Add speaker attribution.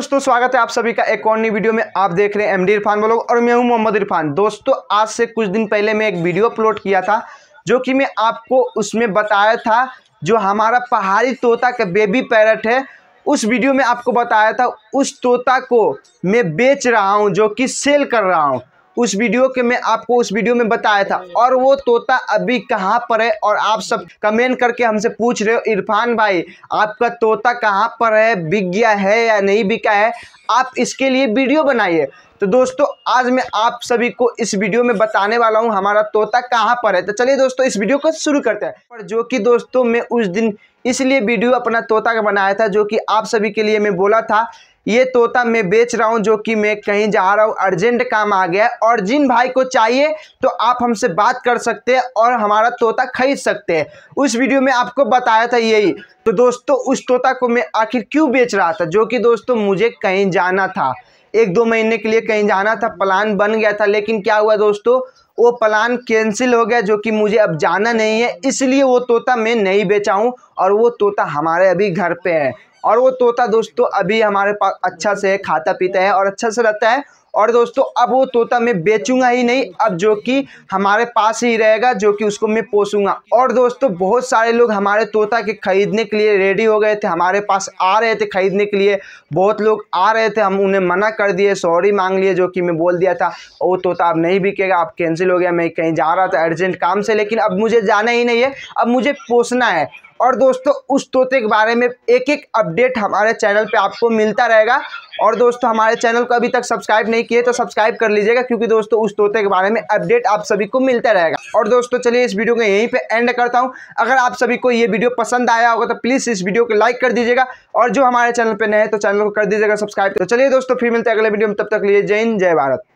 Speaker 1: दोस्तों स्वागत है आप सभी का एक और नई वीडियो में आप देख रहे हैं एमडी इरफान वालों और मैं हूं मोहम्मद इरफान दोस्तों आज से कुछ दिन पहले मैं एक वीडियो अपलोड किया था जो कि मैं आपको उसमें बताया था जो हमारा पहाड़ी तोता का बेबी पैरट है उस वीडियो में आपको बताया था उस तोता को मैं बेच रहा हूँ जो कि सेल कर रहा हूँ उस वीडियो के मैं आपको उस वीडियो में बताया था और वो तोता अभी कहाँ पर है और आप सब कमेंट करके हमसे पूछ रहे हो इरफान भाई आपका तोता कहाँ पर है बिक गया है या नहीं बिका है आप इसके लिए वीडियो बनाइए तो दोस्तों आज मैं आप सभी को इस वीडियो में बताने वाला हूँ हमारा तोता कहाँ पर है तो चलिए दोस्तों इस वीडियो को शुरू करते हैं पर जो कि दोस्तों मैं उस दिन इसलिए वीडियो अपना तोता का बनाया था जो कि आप सभी के लिए मैं बोला था ये तोता मैं बेच रहा हूँ जो कि मैं कहीं जा रहा हूँ अर्जेंट काम आ गया है और जिन भाई को चाहिए तो आप हमसे बात कर सकते हैं और हमारा तोता खरीद सकते हैं उस वीडियो में आपको बताया था यही तो दोस्तों उस तोता को मैं आखिर क्यों बेच रहा था जो कि दोस्तों मुझे कहीं जाना था एक दो महीने के लिए कहीं जाना था प्लान बन गया था लेकिन क्या हुआ दोस्तों वो प्लान कैंसिल हो गया जो कि मुझे अब जाना नहीं है इसलिए वो तोता मैं नहीं बेचा हूँ और वो तोता हमारे अभी घर पे है और वो तोता दोस्तों अभी हमारे पास अच्छा से खाता पीता है और अच्छा से रहता है और दोस्तों अब वो तोता मैं बेचूंगा ही नहीं अब जो कि हमारे पास ही रहेगा जो कि उसको मैं पोसूंगा और दोस्तों बहुत सारे लोग हमारे तोता के ख़रीदने के लिए रेडी हो गए थे हमारे पास आ रहे थे ख़रीदने के लिए बहुत लोग आ रहे थे हम उन्हें मना कर दिए सॉरी मांग लिए जो कि मैं बोल दिया था वो तोता अब नहीं बिकेगा अब कैंसिल हो गया मैं कहीं जा रहा था अर्जेंट काम से लेकिन अब मुझे जाना ही नहीं है अब मुझे पोसना है और दोस्तों उस तोते के बारे में एक एक अपडेट हमारे चैनल पे आपको मिलता रहेगा और दोस्तों हमारे चैनल को अभी तक सब्सक्राइब नहीं किए तो सब्सक्राइब कर लीजिएगा क्योंकि दोस्तों उस तोते के बारे में अपडेट आप सभी को मिलता रहेगा और दोस्तों चलिए इस वीडियो को यहीं पे एंड करता हूँ अगर आप सभी को ये वीडियो पसंद आया होगा तो प्लीज़ इस वीडियो को लाइक कर दीजिएगा और जो हमारे चैनल पर नए तो चैनल को कर दीजिएगा सब्सक्राइब तो चलिए दोस्तों फिर मिलते हैं अगले वीडियो में तब तक लिए जय हिंद जय भारत